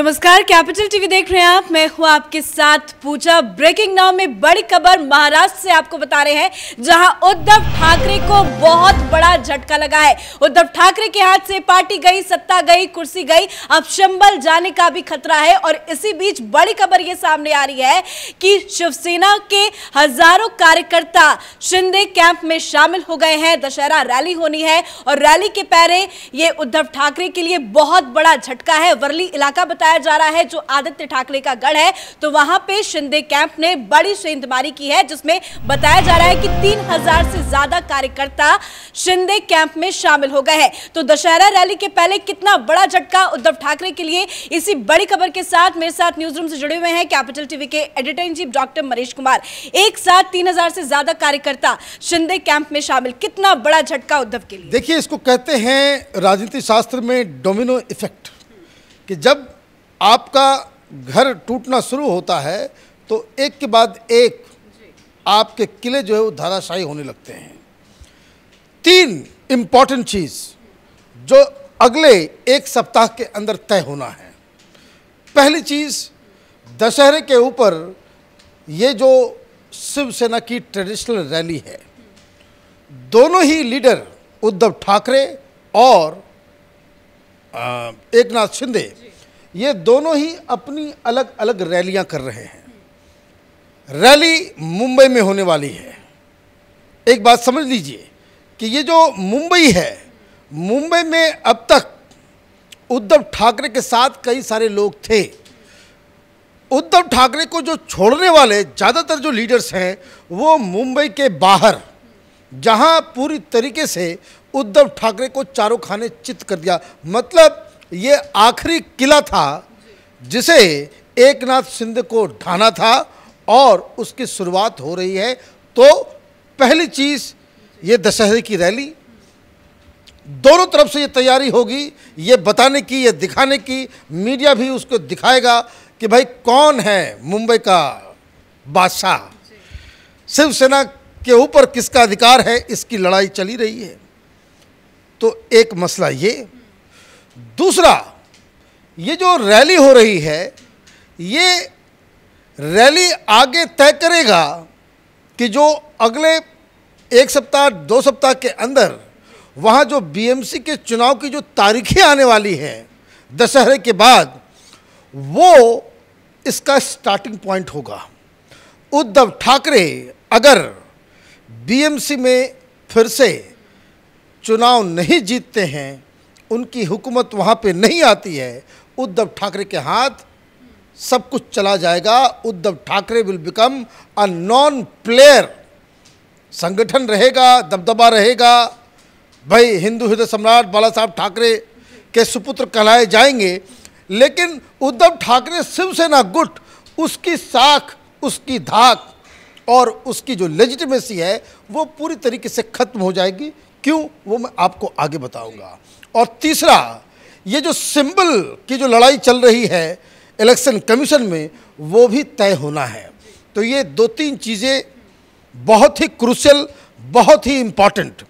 नमस्कार capital TV देख रहे हैं आप मैं हूं आपके साथ पूजा ब्रेकिंग नाउ में बड़ी खबर महाराष्ट्र से आपको बता रहे हैं जहां उद्धव ठाकरे को बहुत बड़ा झटका लगा है उद्धव ठाकरे के हाथ से पार्टी गई सत्ता गई कुर्सी गई अब शंबल जाने का भी खतरा है और इसी बीच बड़ी खबर ये सामने आ रही है कि शिवसेना के हजारों कार्यकर्ता शिंदे कैंप में शामिल हो गए हैं दशहरा रैली होनी है और रैली के पैरे ये उद्धव ठाकरे के लिए बहुत बड़ा झटका है वर्ली इलाका बताया जा रहा है जो आदित्य ठाकरे का गढ़ है तो वहां पे शिंदे कैंप ने बड़ी सेंधमारी की है जिसमें बताया जा रहा है कि 3000 से ज्यादा कार्यकर्ता शिंदे कैंप में शामिल हो गए हैं तो दशहरा रैली के पहले कितना बड़ा झटका उद्धव ठाकरे के लिए इसी बड़ी खबर के साथ मेरे साथ न्यूज रूम से जुड़े हुए हैं कैपिटल टीवी के editor in chief doctor Marish Kumar एक साथ तीन से ज्यादा कार्यकर्ता शिंदे कैंप में शामिल कितना बड़ा झटका उद्धव के लिए देखिए इसको कहते हैं राजनीति शास्त्र में डोमिनो इफेक्ट कि जब आपका घर टूटना शुरू होता है तो एक के बाद एक आपके किले जो है वो धाराशाही होने लगते हैं तीन इम्पॉर्टेंट चीज़ जो अगले एक सप्ताह के अंदर तय होना है पहली चीज़ दशहरे के ऊपर ये जो शिवसेना की ट्रेडिशनल रैली है दोनों ही लीडर उद्धव ठाकरे और एक नाथ शिंदे ये दोनों ही अपनी अलग अलग रैलियां कर रहे हैं रैली मुंबई में होने वाली है एक बात समझ लीजिए कि ये जो मुंबई है मुंबई में अब तक उद्धव ठाकरे के साथ कई सारे लोग थे उद्धव ठाकरे को जो छोड़ने वाले ज़्यादातर जो लीडर्स हैं वो मुंबई के बाहर जहां पूरी तरीके से उद्धव ठाकरे को चारों खाने चित कर दिया मतलब ये आखिरी किला था जिसे एक नाथ सिंध को ढाना था और उसकी शुरुआत हो रही है तो पहली चीज़ ये दशहरे की रैली दोनों तरफ से ये तैयारी होगी ये बताने की ये दिखाने की मीडिया भी उसको दिखाएगा कि भाई कौन है मुंबई का बादशाह शिवसेना के ऊपर किसका अधिकार है इसकी लड़ाई चली रही है तो एक मसला ये दूसरा ये जो रैली हो रही है ये रैली आगे तय करेगा कि जो अगले एक सप्ताह दो सप्ताह के अंदर वहाँ जो बीएमसी के चुनाव की जो तारीखें आने वाली हैं दशहरे के बाद वो इसका स्टार्टिंग पॉइंट होगा उद्धव ठाकरे अगर बीएमसी में फिर से चुनाव नहीं जीतते हैं उनकी हुकूमत वहाँ पे नहीं आती है उद्धव ठाकरे के हाथ सब कुछ चला जाएगा Uddhav Thackeray will become a non player संगठन रहेगा दबदबा रहेगा भाई हिंदू हृदय सम्राट बाला साहब ठाकरे के सुपुत्र कहलाए जाएंगे लेकिन उद्धव ठाकरे शिवसेना गुट उसकी साख उसकी धाक और उसकी जो लेजिटिमेसी है वो पूरी तरीके से ख़त्म हो जाएगी क्यों वो मैं आपको आगे बताऊंगा और तीसरा ये जो सिंबल की जो लड़ाई चल रही है इलेक्शन कमीशन में वो भी तय होना है तो ये दो तीन चीज़ें बहुत ही क्रूशल बहुत ही इम्पॉर्टेंट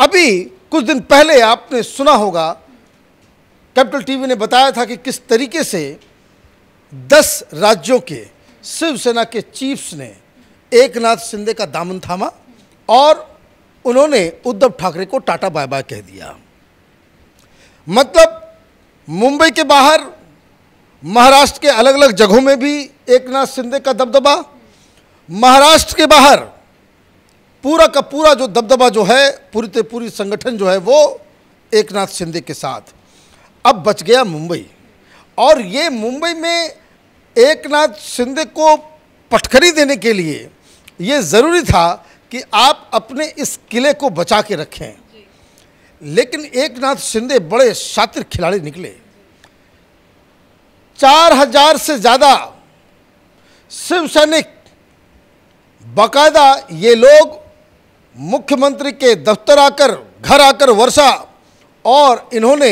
अभी कुछ दिन पहले आपने सुना होगा कैपिटल टीवी ने बताया था कि किस तरीके से 10 राज्यों के शिवसेना के चीफ्स ने एक नाथ शिंदे का दामन थामा और उन्होंने उद्धव ठाकरे को टाटा बाय बाय कह दिया मतलब मुंबई के बाहर महाराष्ट्र के अलग अलग जगहों में भी एक नाथ शिंदे का दबदबा महाराष्ट्र के बाहर पूरा का पूरा जो दबदबा जो है पूरी पूरी संगठन जो है वो एक नाथ शिंदे के साथ अब बच गया मुंबई और ये मुंबई में एक नाथ शिंदे को पटखरी देने के लिए ये ज़रूरी था कि आप अपने इस किले को बचा के रखें लेकिन एक नाथ शिंदे बड़े शातिर खिलाड़ी निकले चार हजार से ज़्यादा शिव सैनिक बाकायदा ये लोग मुख्यमंत्री के दफ्तर आकर घर आकर वर्षा और इन्होंने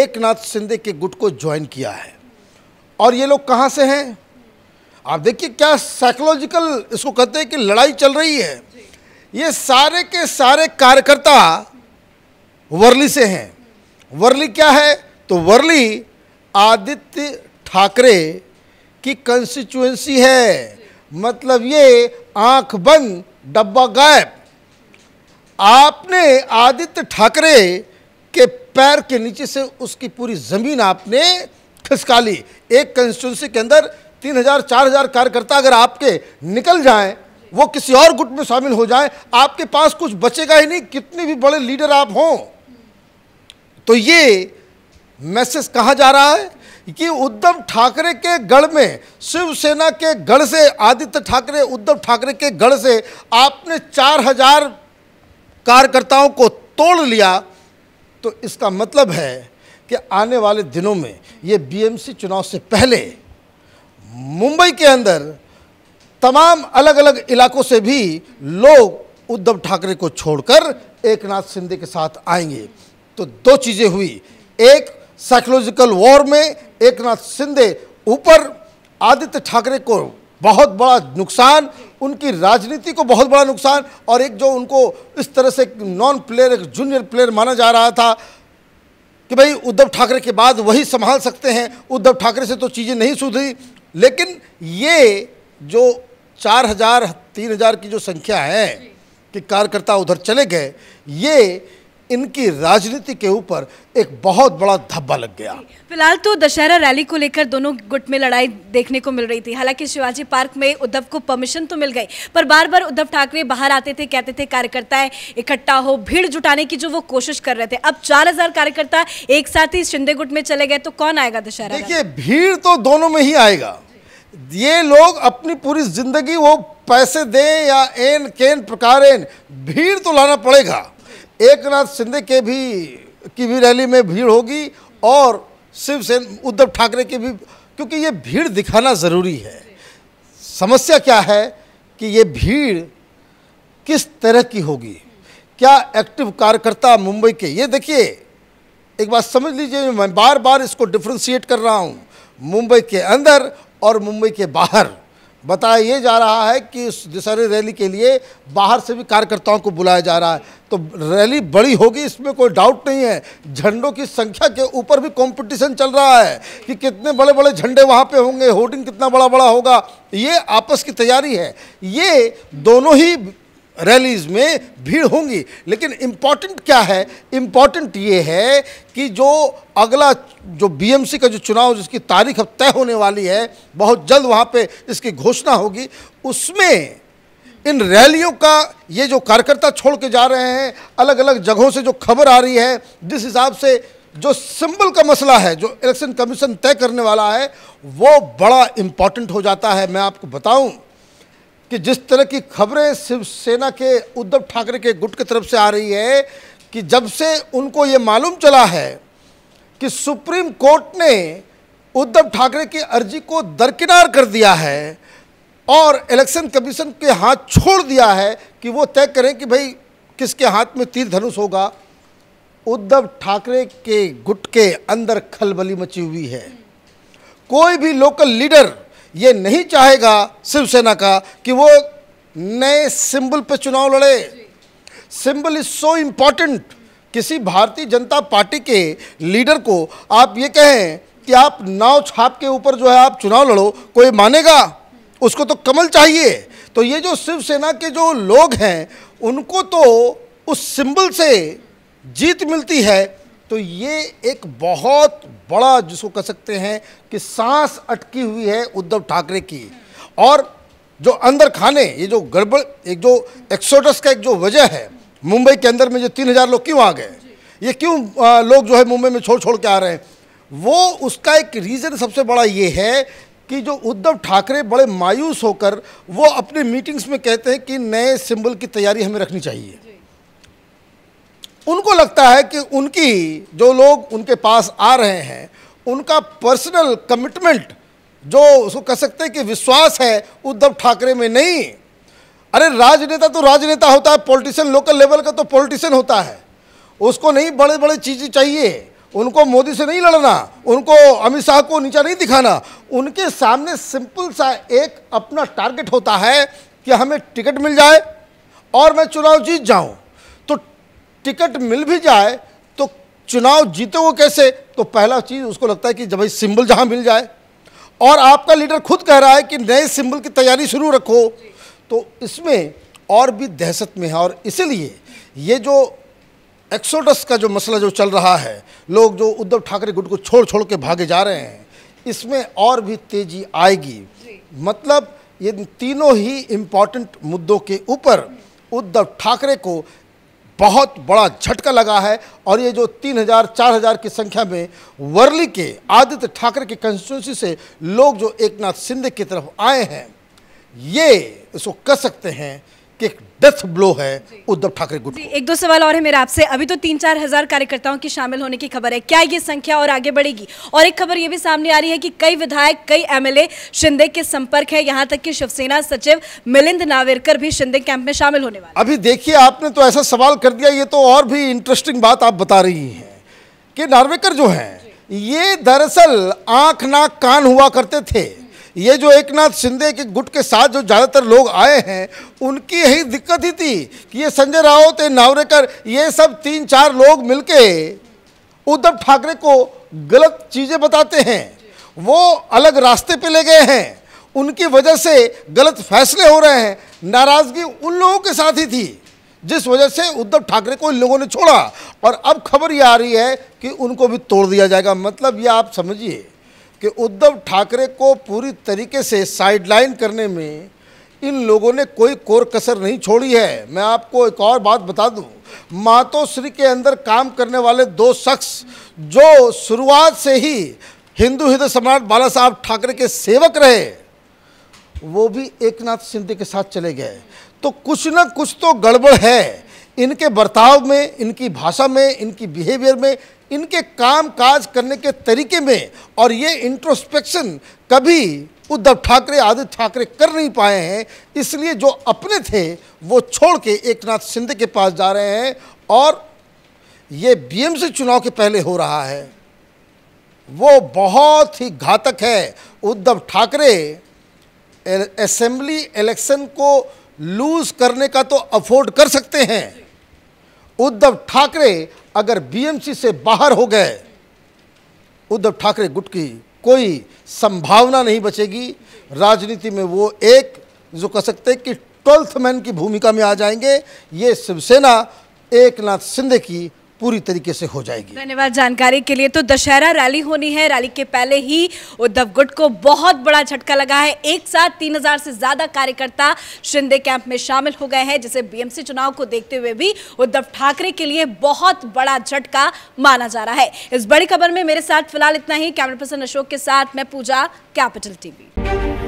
एक नाथ शिंदे के गुट को ज्वाइन किया है और ये लोग कहाँ से हैं आप देखिए क्या साइकोलॉजिकल इसको कहते हैं कि लड़ाई चल रही है ये सारे के सारे कार्यकर्ता वर्ली से हैं वर्ली क्या है तो वर्ली आदित्य ठाकरे की कंस्टिट्यूएंसी है मतलब ये आंख बंद डब्बा गायब आपने आदित्य ठाकरे के पैर के नीचे से उसकी पूरी ज़मीन आपने खिसका ली एक कंस्टिट्यूंसी के अंदर तीन हजार चार हजार कार्यकर्ता अगर आपके निकल जाएं वो किसी और गुट में शामिल हो जाएं आपके पास कुछ बचेगा ही नहीं कितने भी बड़े लीडर आप हों तो ये मैसेज कहा जा रहा है कि उद्धव ठाकरे के गढ़ में शिवसेना के गढ़ से आदित्य ठाकरे उद्धव ठाकरे के गढ़ से आपने चार हजार कार्यकर्ताओं को तोड़ लिया तो इसका मतलब है कि आने वाले दिनों में ये बीएमसी चुनाव से पहले मुंबई के अंदर तमाम अलग अलग इलाकों से भी लोग उद्धव ठाकरे को छोड़कर एकनाथ शिंदे के साथ आएंगे तो दो चीज़ें हुई एक साइकोलॉजिकल वॉर में एक नाथ शिंदे ऊपर आदित्य ठाकरे को बहुत बड़ा नुकसान उनकी राजनीति को बहुत बड़ा नुकसान और एक जो उनको इस तरह से नॉन प्लेयर एक जूनियर प्लेयर माना जा रहा था कि भाई उद्धव ठाकरे के बाद वही संभाल सकते हैं उद्धव ठाकरे से तो चीज़ें नहीं सुधरी लेकिन ये जो चार हजार तीन हजार की जो संख्या है कि कार्यकर्ता उधर चले गए ये इनकी राजनीति के ऊपर एक बहुत बड़ा धब्बा लग गया फिलहाल तो दशहरा रैली को लेकर दोनों गुट में लड़ाई देखने को मिल रही थी हालांकि शिवाजी पार्क में उद्धव को परमिशन तो मिल गई पर बार बार उद्धव ठाकरे बाहर आते थे कहते थे कार्यकर्ता इकट्ठा हो भीड़ जुटाने की जो वो कोशिश कर रहे थे अब चार कार्यकर्ता एक साथ ही शिंदे गुट में चले गए तो कौन आएगा दशहरा देखिए भीड़ तो दोनों में ही आएगा ये लोग अपनी पूरी जिंदगी वो पैसे दें या एन केन प्रकार भीड़ तो लाना पड़ेगा एक नाथ शिंदे के भी की भी रैली में भीड़ होगी और शिवसेना उद्धव ठाकरे की भी क्योंकि ये भीड़ दिखाना ज़रूरी है समस्या क्या है कि ये भीड़ किस तरह की होगी क्या एक्टिव कार्यकर्ता मुंबई के ये देखिए एक बात समझ लीजिए मैं बार बार इसको डिफ्रेंशिएट कर रहा हूँ मुंबई के अंदर और मुंबई के बाहर बताया ये जा रहा है कि इस दशहरी रैली के लिए बाहर से भी कार्यकर्ताओं को बुलाया जा रहा है तो रैली बड़ी होगी इसमें कोई डाउट नहीं है झंडों की संख्या के ऊपर भी कंपटीशन चल रहा है कि कितने बड़े बड़े झंडे वहाँ पे होंगे होर्डिंग कितना बड़ा बड़ा होगा ये आपस की तैयारी है ये दोनों ही रैलीज में भीड़ होंगी लेकिन इम्पॉर्टेंट क्या है इम्पॉर्टेंट ये है कि जो अगला जो बीएमसी का जो चुनाव जिसकी तारीख अब तय होने वाली है बहुत जल्द वहाँ पे इसकी घोषणा होगी उसमें इन रैलियों का ये जो कार्यकर्ता छोड़ के जा रहे हैं अलग अलग जगहों से जो खबर आ रही है जिस हिसाब से जो सिंबल का मसला है जो इलेक्शन कमीशन तय करने वाला है वो बड़ा इम्पॉर्टेंट हो जाता है मैं आपको बताऊँ कि जिस तरह की खबरें शिवसेना के उद्धव ठाकरे के गुट की तरफ से आ रही है कि जब से उनको ये मालूम चला है कि सुप्रीम कोर्ट ने उद्धव ठाकरे की अर्जी को दरकिनार कर दिया है और इलेक्शन कमीशन के हाथ छोड़ दिया है कि वो तय करें कि भाई किसके हाथ में तीर धनुष होगा उद्धव ठाकरे के गुट के अंदर खलबली मची हुई है कोई भी लोकल लीडर ये नहीं चाहेगा शिवसेना का कि वो नए सिंबल पे चुनाव लड़े सिंबल इज सो इम्पॉर्टेंट किसी भारतीय जनता पार्टी के लीडर को आप ये कहें कि आप नाव छाप के ऊपर जो है आप चुनाव लड़ो कोई मानेगा उसको तो कमल चाहिए तो ये जो शिवसेना के जो लोग हैं उनको तो उस सिंबल से जीत मिलती है तो ये एक बहुत बड़ा जिसको कह सकते हैं कि सांस अटकी हुई है उद्धव ठाकरे की और जो अंदर खाने ये जो गड़बड़ एक जो एक्सोडस का एक जो वजह है मुंबई के अंदर में जो तीन हज़ार लोग क्यों आ गए ये क्यों लोग जो है मुंबई में छोड़ छोड़ के आ रहे हैं वो उसका एक रीज़न सबसे बड़ा ये है कि जो उद्धव ठाकरे बड़े मायूस होकर वो अपने मीटिंग्स में कहते हैं कि नए सिंबल की तैयारी हमें रखनी चाहिए उनको लगता है कि उनकी जो लोग उनके पास आ रहे हैं उनका पर्सनल कमिटमेंट जो उसको कह सकते हैं कि विश्वास है उद्धव ठाकरे में नहीं अरे राजनेता तो राजनेता होता है पॉलिटिशियन लोकल लेवल का तो पॉलिटिशियन होता है उसको नहीं बड़े बड़े चीज़ें चाहिए उनको मोदी से नहीं लड़ना उनको अमित शाह को नीचा नहीं दिखाना उनके सामने सिंपल सा एक अपना टारगेट होता है कि हमें टिकट मिल जाए और मैं चुनाव जीत जाऊँ टिकट मिल भी जाए तो चुनाव जीते वो कैसे तो पहला चीज़ उसको लगता है कि जब भाई सिंबल जहां मिल जाए और आपका लीडर खुद कह रहा है कि नए सिंबल की तैयारी शुरू रखो तो इसमें और भी दहशत में है और इसीलिए ये जो एक्सोडस का जो मसला जो चल रहा है लोग जो उद्धव ठाकरे गुट को छोड़ छोड़ के भागे जा रहे हैं इसमें और भी तेजी आएगी मतलब ये तीनों ही इम्पॉर्टेंट मुद्दों के ऊपर उद्धव ठाकरे को बहुत बड़ा झटका लगा है और ये जो 3000 4000 की संख्या में वर्ली के आदित्य ठाकरे के कंस्टिट्यूंसी से लोग जो एक नाथ सिंधे की तरफ आए हैं ये इसको कह सकते हैं कि डेथ ब्लो है उद्धव ठाकरे गुट एक दो सवाल और है मेरा आपसे अभी तो तीन चार हजार कार्यकर्ताओं की शामिल होने की खबर है क्या ये संख्या और आगे बढ़ेगी और एक खबर ये भी सामने आ रही है कि कई विधायक कई एमएलए शिंदे के संपर्क है यहाँ तक कि शिवसेना सचिव मिलिंद नावेरकर भी शिंदे कैंप में शामिल होने वाले अभी देखिए आपने तो ऐसा सवाल कर दिया ये तो और भी इंटरेस्टिंग बात आप बता रही है कि नार्वेकर जो है ये दरअसल आंख नाक कान हुआ करते थे ये जो एक नाथ शिंदे के गुट के साथ जो ज़्यादातर लोग आए हैं उनकी यही दिक्कत ही थी कि ये संजय राउत नावरेकर ये सब तीन चार लोग मिलके उद्धव ठाकरे को गलत चीज़ें बताते हैं वो अलग रास्ते पे ले गए हैं उनकी वजह से गलत फैसले हो रहे हैं नाराज़गी उन लोगों के साथ ही थी जिस वजह से उद्धव ठाकरे को इन लोगों ने छोड़ा और अब खबर ये आ रही है कि उनको भी तोड़ दिया जाएगा मतलब ये आप समझिए कि उद्धव ठाकरे को पूरी तरीके से साइडलाइन करने में इन लोगों ने कोई कोर कसर नहीं छोड़ी है मैं आपको एक और बात बता दूं मातोश्री के अंदर काम करने वाले दो शख्स जो शुरुआत से ही हिंदू हृदय सम्राट बाला साहब ठाकरे के सेवक रहे वो भी एकनाथ शिंदे के साथ चले गए तो कुछ ना कुछ तो गड़बड़ है इनके बर्ताव में इनकी भाषा में इनकी बिहेवियर में इनके काम काज करने के तरीके में और ये इंट्रोस्पेक्शन कभी उद्धव ठाकरे आदित्य ठाकरे कर नहीं पाए हैं इसलिए जो अपने थे वो छोड़ के एक नाथ शिंदे के पास जा रहे हैं और ये बीएमसी चुनाव के पहले हो रहा है वो बहुत ही घातक है उद्धव ठाकरे असेंबली इलेक्शन को लूज करने का तो अफोर्ड कर सकते हैं उद्धव ठाकरे अगर बीएमसी से बाहर हो गए उद्धव ठाकरे गुट की कोई संभावना नहीं बचेगी राजनीति में वो एक जो कह सकते हैं कि ट्वेल्थ मैन की भूमिका में आ जाएंगे ये शिवसेना एक नाथ सिंधे की पूरी तरीके से हो जाएगी धन्यवाद जानकारी के लिए तो दशहरा रैली होनी है रैली के पहले ही उद्धव गुट को बहुत बड़ा झटका लगा है एक साथ तीन हजार से ज्यादा कार्यकर्ता शिंदे कैंप में शामिल हो गए हैं जिसे बीएमसी चुनाव को देखते हुए भी उद्धव ठाकरे के लिए बहुत बड़ा झटका माना जा रहा है इस बड़ी खबर में मेरे साथ फिलहाल इतना ही कैमरा पर्सन अशोक के साथ मैं पूजा कैपिटल टीवी